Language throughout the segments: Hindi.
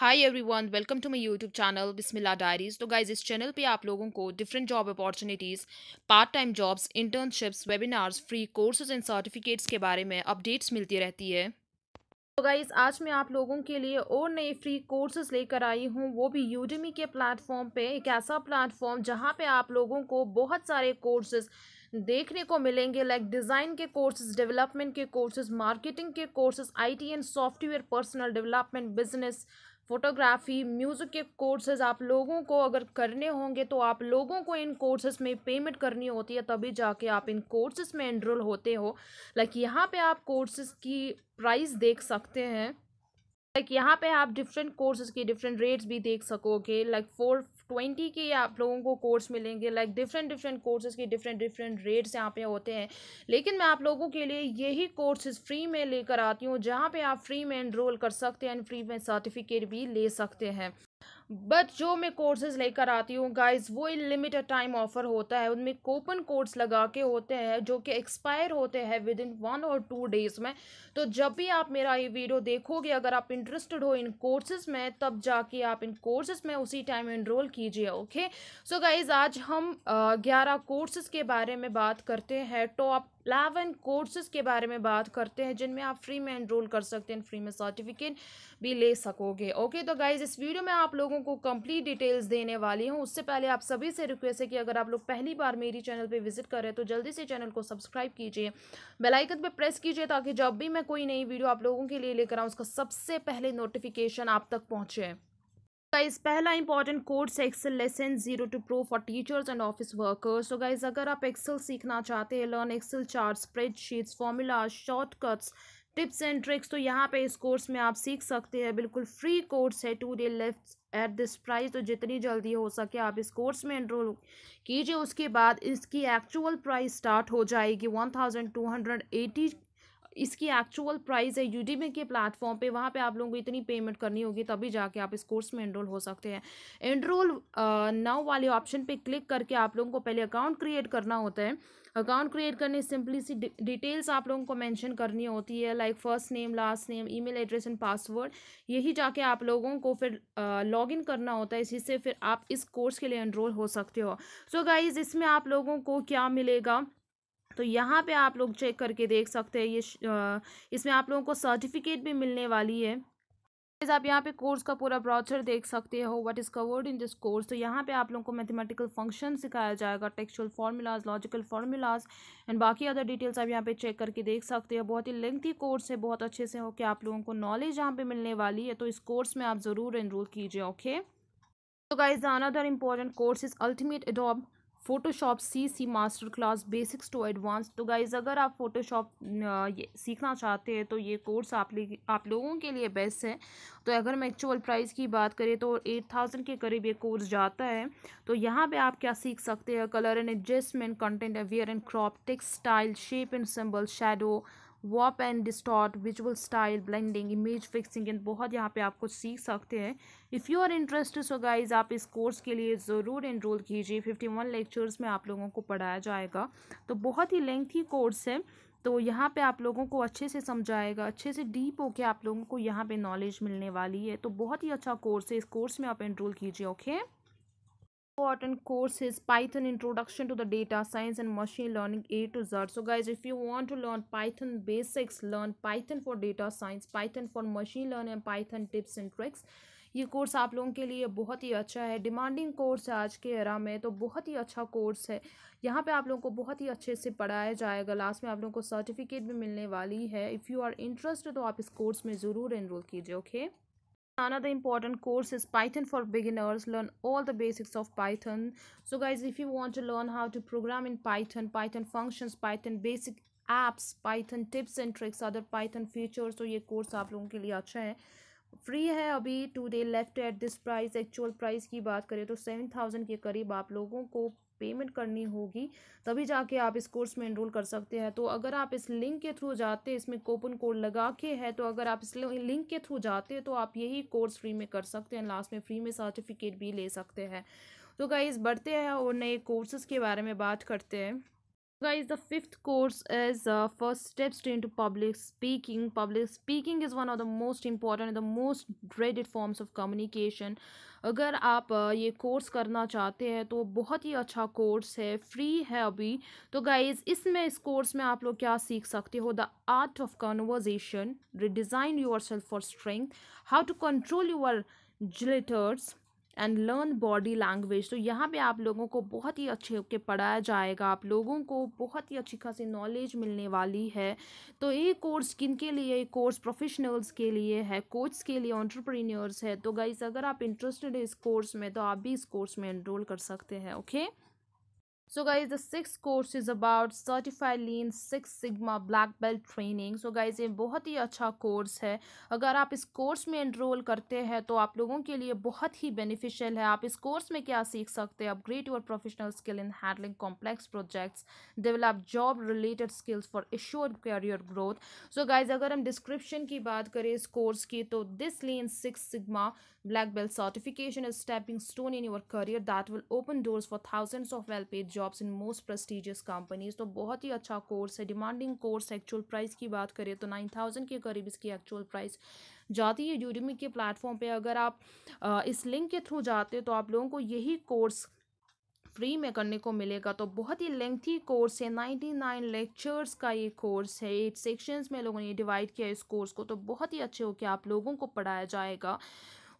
Hi everyone welcome to my YouTube channel Bismillah diaries तो गाइज इस चैनल पे आप लोगों को different job opportunities part time jobs internships webinars free courses and certificates के बारे में अपडेट्स मिलती रहती है तो गाइज़ आज मैं आप लोगों के लिए और नए फ्री कोर्सेज लेकर आई हूँ वो भी यूडेमी के प्लेटफॉर्म पे एक ऐसा प्लेटफॉर्म जहाँ पे आप लोगों को बहुत सारे कोर्सेज़ देखने को मिलेंगे लाइक डिज़ाइन के कोर्सेज डेवलपमेंट के कोर्सेज मार्केटिंग के courses IT and software personal development business photography music के कोर्सेज़ आप लोगों को अगर करने होंगे तो आप लोगों को इन कोर्सेज़ में पेमेंट करनी होती है तभी जाके आप इन कोर्सेज़ में एनरोल होते हो लाइक यहाँ पे आप कोर्सेज़ की प्राइस देख सकते हैं लाइक यहाँ पे आप डिफरेंट कोर्सेज़ की डिफरेंट रेट्स भी देख सकोगे लाइक फोर ट्वेंटी के आप लोगों को कोर्स मिलेंगे लाइक डिफरेंट डिफरेंट कोर्सेज के डिफरेंट डिफरेंट रेट्स यहाँ पे होते हैं लेकिन मैं आप लोगों के लिए यही कोर्सेज फ्री में लेकर आती हूँ जहाँ पर आप फ्री में इनरोल कर सकते हैं एंड फ्री में सर्टिफिकेट भी ले सकते हैं बट जो मैं कोर्सेज लेकर आती हूँ गाइज वो लिमिटेड टाइम ऑफर होता है उनमें कोपन कोड्स लगा के होते हैं जो कि एक्सपायर होते हैं विद इन वन और टू डेज में तो जब भी आप मेरा ये वीडियो देखोगे अगर आप इंटरेस्टेड हो इन कोर्सेज में तब जाके आप इन कोर्सेज में उसी टाइम इनरोल कीजिए ओके सो गाइज आज हम ग्यारह कोर्सेज के बारे में बात करते हैं टॉप एलेवन कोर्सेज़ के बारे में बात करते हैं जिनमें आप फ्री में एनरोल कर सकते हैं फ्री में सर्टिफिकेट भी ले सकोगे ओके तो गाइज़ इस वीडियो में आप लोगों को कंप्लीट डिटेल्स देने वाली हूँ उससे पहले आप सभी से रिक्वेस्ट है कि अगर आप लोग पहली बार मेरी चैनल पर विजिट करें तो जल्दी से चैनल को सब्सक्राइब कीजिए बेलाइकन पर प्रेस कीजिए ताकि जब भी मैं कोई नई वीडियो आप लोगों के लिए लेकर आऊँ उसका सबसे पहले नोटिफिकेशन आप तक पहुँचे गाइज तो पहला इंपॉर्टेंट कोर्स है excel lesson zero to pro for teachers and office workers तो गाइज अगर आप एक्सेल सीखना चाहते हैं learn excel chart spreadsheets formula shortcuts tips and tricks तो यहाँ पे इस कोर्स में आप सीख सकते हैं बिल्कुल फ्री कोर्स है today left at this price तो जितनी जल्दी हो सके आप इस कोर्स में एनरोल कीजिए उसके बाद इसकी एक्चुअल प्राइस स्टार्ट हो जाएगी one thousand two hundred eighty इसकी एक्चुअल प्राइस है यूडीमी के प्लेटफॉर्म पे वहाँ पे आप लोगों को इतनी पेमेंट करनी होगी तभी जाके आप इस कोर्स में एनरोल हो सकते हैं एनरोल नाउ वाले ऑप्शन पे क्लिक करके आप लोगों को पहले अकाउंट क्रिएट करना होता है अकाउंट क्रिएट करने सिंपली सी डिटेल्स आप लोगों को मेंशन करनी होती है like first name last name email address and password यही जाके आप लोगों को फिर लॉग इन करना होता है इसी से फिर आप इस कोर्स के लिए एनरोल हो सकते हो सो so गाइज़ इसमें आप लोगों को क्या मिलेगा तो यहाँ पे आप लोग चेक करके देख सकते हैं ये इसमें आप लोगों को सर्टिफिकेट भी मिलने वाली है आप यहाँ पे कोर्स का पूरा ब्राउचर देख सकते हो what is covered in this course तो यहाँ पे आप लोगों को मैथमेटिकल फंक्शन सिखाया जाएगा textual formulas logical formulas and बाकी अदर डिटेल्स आप यहाँ पे चेक करके देख सकते हो बहुत ही लेंथी कोर्स है बहुत अच्छे से हो कि आप लोगों को नॉलेज यहाँ पर मिलने वाली है तो इस कोर्स में आप ज़रूर इनरोल कीजिए ओके तो guys another important course is ultimate एडॉप Photoshop C C master class basics to advance तो गाइज़ अगर आप फ़ोटोशॉप ये सीखना चाहते हैं तो ये कोर्स आप ले आप लोगों के लिए बेस्ट है तो अगर हम एक्चुअल प्राइस की बात करें तो एट थाउजेंड के करीब ये कोर्स जाता है तो यहाँ पे आप क्या सीख सकते हैं colour and adjustment content aware and crop textile shape and symbol shadow warp and distort visual style blending image fixing and बहुत यहाँ पे कुछ सीख सकते हैं if you are interested so guys आप इस कोर्स के लिए ज़रूर इनरोल कीजिए फिफ्टी वन लेक्चर्स में आप लोगों को पढ़ाया जाएगा तो बहुत ही लेंथी कोर्स है तो यहाँ पे आप लोगों को अच्छे से समझाएगा अच्छे से डीप होके आप लोगों को यहाँ पे नॉलेज मिलने वाली है तो बहुत ही अच्छा कोर्स है इस कोर्स में आप इनरोल कीजिए okay important course is python introduction to the data science and machine learning a to z so guys if you want to learn python basics learn python for data science python for machine learning and python tips and tricks ये कोर्स आप लोगों के लिए बहुत ही अच्छा है डिमांडिंग कोर्स है आज के एरा में तो बहुत ही अच्छा कोर्स है यहाँ पे आप लोगों को बहुत ही अच्छे से पढ़ाया जाएगा लास्ट में आप लोगों को सर्टिफिकेट भी मिलने वाली है इफ़ यू आर इंटरेस्टेड तो आप इस कोर्स में ज़रूर इनरोल कीजिए okay okay? another important course is python for beginners learn all the basics of python so guys if you want to learn how to program in python python functions python basic apps python tips and tricks other python features so ye course aap logon ke liye acha hai free है अभी today left at this price actual price की बात करें तो सेवन थाउजेंड के करीब आप लोगों को पेमेंट करनी होगी तभी जाके आप इस कोर्स में एनरोल कर सकते हैं तो अगर आप इस लिंक के थ्रू जाते हैं इसमें कोपन कोड लगा के है तो अगर आप इस लिंक के थ्रू जाते हैं तो आप यही कोर्स फ्री में कर सकते हैं लास्ट में फ्री में सर्टिफिकेट भी ले सकते हैं तो गाइज़ बढ़ते हैं और नए कोर्सेज़ के बारे में बात करते हैं guys the fifth course is uh, first steps to into public speaking public speaking is one of the most important and the most dreaded forms of communication अगर आप ये कोर्स करना चाहते हैं तो बहुत ही अच्छा कोर्स है फ्री है अभी तो गाइज़ इसमें इस कोर्स में आप लोग क्या सीख सकते हो the art of conversation redesign yourself for strength how to control your jilters and learn body language तो यहाँ पे आप लोगों को बहुत ही अच्छे के पढ़ाया जाएगा आप लोगों को बहुत ही अच्छी खासी नॉलेज मिलने वाली है तो ये कोर्स किन के लिए ये कोर्स प्रोफेशनल्स के लिए है कोच के लिए ऑन्टरप्रीनियर्स है तो गाइज अगर आप इंटरेस्टेड है इस कोर्स में तो आप भी इस कोर्स में एनरोल कर सकते हैं okay okay? so guys the sixth course is about certified lean six sigma black belt training so guys ये बहुत ही अच्छा कोर्स है अगर आप इस कोर्स में एनरोल करते हैं तो आप लोगों के लिए बहुत ही बेनिफिशियल है आप इस कोर्स में क्या सीख सकते हैं upgrade your professional skill in handling complex projects develop job related skills for assure career growth so guys अगर हम डिस्क्रिप्शन की बात करें इस कोर्स की तो this lean six sigma black belt certification is stepping stone in your career that will open doors for thousands of well paid jobs in most prestigious companies तो बहुत ही अच्छा कोर्स है डिमांडिंग कोर्स एक्चुअल प्राइस की बात करें तो नाइन थाउजेंड के करीब इसकी एक्चुअल प्राइस जाती है यूडीमी के प्लेटफॉर्म पे अगर आप इस लिंक के थ्रू जाते हो तो आप लोगों को यही कोर्स फ्री में करने को मिलेगा तो बहुत ही लेंथी कोर्स है नाइन्टी नाइन लेक्चर्स का ये कोर्स है एट सेक्शंस में लोगों ने डिवाइड किया इस कोर्स को तो बहुत ही अच्छे हो कि आप लोगों को पढ़ाया जाएगा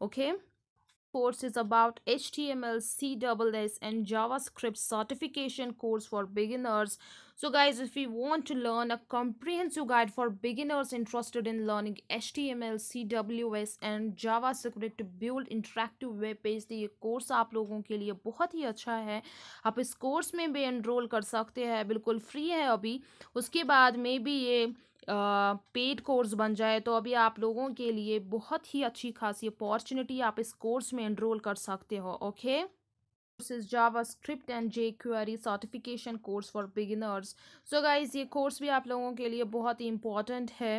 okay okay? course is about HTML, CSS and JavaScript certification course for beginners So guys, if we want to learn a comprehensive guide for beginners interested in learning HTML, CWS and JavaScript to build interactive web page, तो ये कोर्स आप लोगों के लिए बहुत ही अच्छा है आप इस कोर्स में भी एनरोल कर सकते हैं बिल्कुल फ्री है अभी उसके बाद में भी ये पेड uh, कोर्स बन जाए तो अभी आप लोगों के लिए बहुत ही अच्छी खासी अपॉर्चुनिटी आप इस कोर्स में एनरोल कर सकते हो okay okay? courses javascript and jquery certification course for beginners so guys ये course भी आप लोगों के लिए बहुत ही important है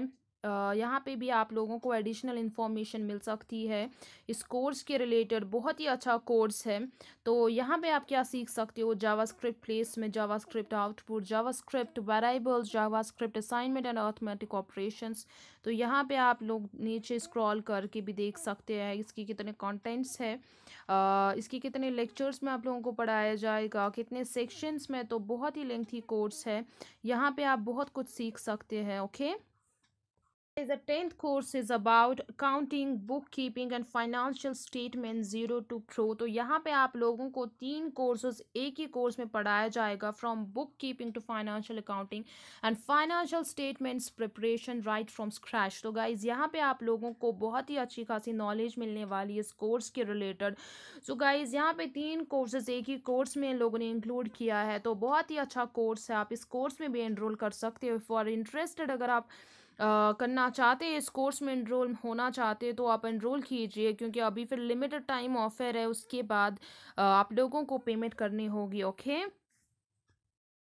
यहाँ पे भी आप लोगों को एडिशनल इन्फॉर्मेशन मिल सकती है इस कोर्स के रिलेटेड बहुत ही अच्छा कोर्स है तो यहाँ पे आप क्या सीख सकते हो JavaScript placement JavaScript output JavaScript variables JavaScript assignment and arithmetic operations तो यहाँ पे आप लोग नीचे स्क्रॉल करके भी देख सकते हैं इसकी कितने कॉन्टेंट्स है इसके इसकी कितने लेक्चर्स में आप लोगों को पढ़ाया जाएगा कितने सेक्शंस में तो बहुत ही लेंथी कोर्स है यहाँ पर आप बहुत कुछ सीख सकते हैं okay The 10th course is about accounting, bookkeeping and financial statement zero to pro तो यहाँ पे आप लोगों को तीन कोर्सेज एक ही कोर्स में पढ़ाया जाएगा from bookkeeping to financial accounting and financial statements preparation right from scratch तो गाइज़ यहाँ पे आप लोगों को बहुत ही अच्छी खासी नॉलेज मिलने वाली है इस कोर्स के रिलेटेड सो गाइज़ यहाँ पे तीन कोर्सेज एक ही कोर्स में इन लोगों ने इंक्लूड किया है तो बहुत ही अच्छा कोर्स है आप इस कोर्स में भी एनरोल कर सकते हो फॉर इंटरेस्टेड अगर आप करना चाहते हैं इस कोर्स में इनरोल होना चाहते हैं तो आप इनरोल कीजिए क्योंकि अभी फिर लिमिटेड टाइम ऑफर है उसके बाद आप लोगों को पेमेंट करनी होगी okay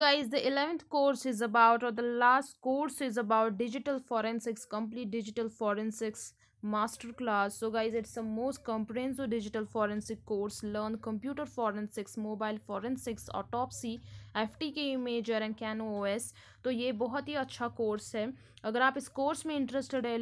guys the eleventh course is about और the last course is about digital forensics complete digital forensics master class so guys it's the most comprehensive digital forensic course learn computer forensics mobile forensics autopsy ftk and and cano os तो ये बहुत ही अच्छा कोर्स है अगर आप इस कोर्स में इंटरेस्टेड है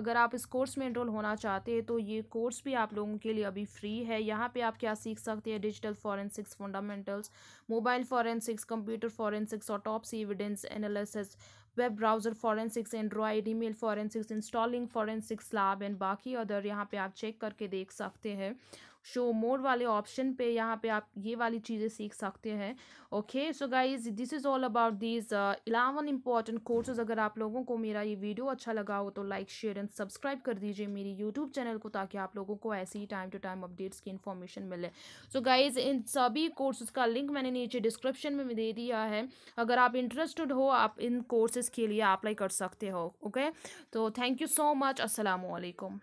अगर आप इस कोर्स में इनरोल होना चाहते हैं तो ये कोर्स भी आप लोगों के लिए अभी फ्री है यहाँ पे आप क्या सीख सकते हैं digital forensics fundamentals mobile forensics computer forensics autopsy evidence analysis web browser forensics Android email forensics installing forensics lab and बाकी अदर यहाँ पे आप चेक करके देख सकते हैं शो मोर वाले ऑप्शन पे यहाँ पे आप ये वाली चीज़ें सीख सकते हैं okay so guys this is all about this eleven important courses अगर आप लोगों को मेरा ये वीडियो अच्छा लगा हो तो लाइक शेयर एंड सब्सक्राइब कर दीजिए मेरी यूट्यूब चैनल को ताकि आप लोगों को ऐसे ही टाइम टू टाइम अपडेट्स की इन्फॉर्मेशन मिले सो so गाइज इन सभी कोर्सेज का लिंक मैंने नीचे डिस्क्रिप्शन में दे दिया है अगर आप इंटरेस्टेड हो आप इन कोर्सेज के लिए अप्लाई कर सकते हो ओके okay? तो थैंक यू सो मच असलकुम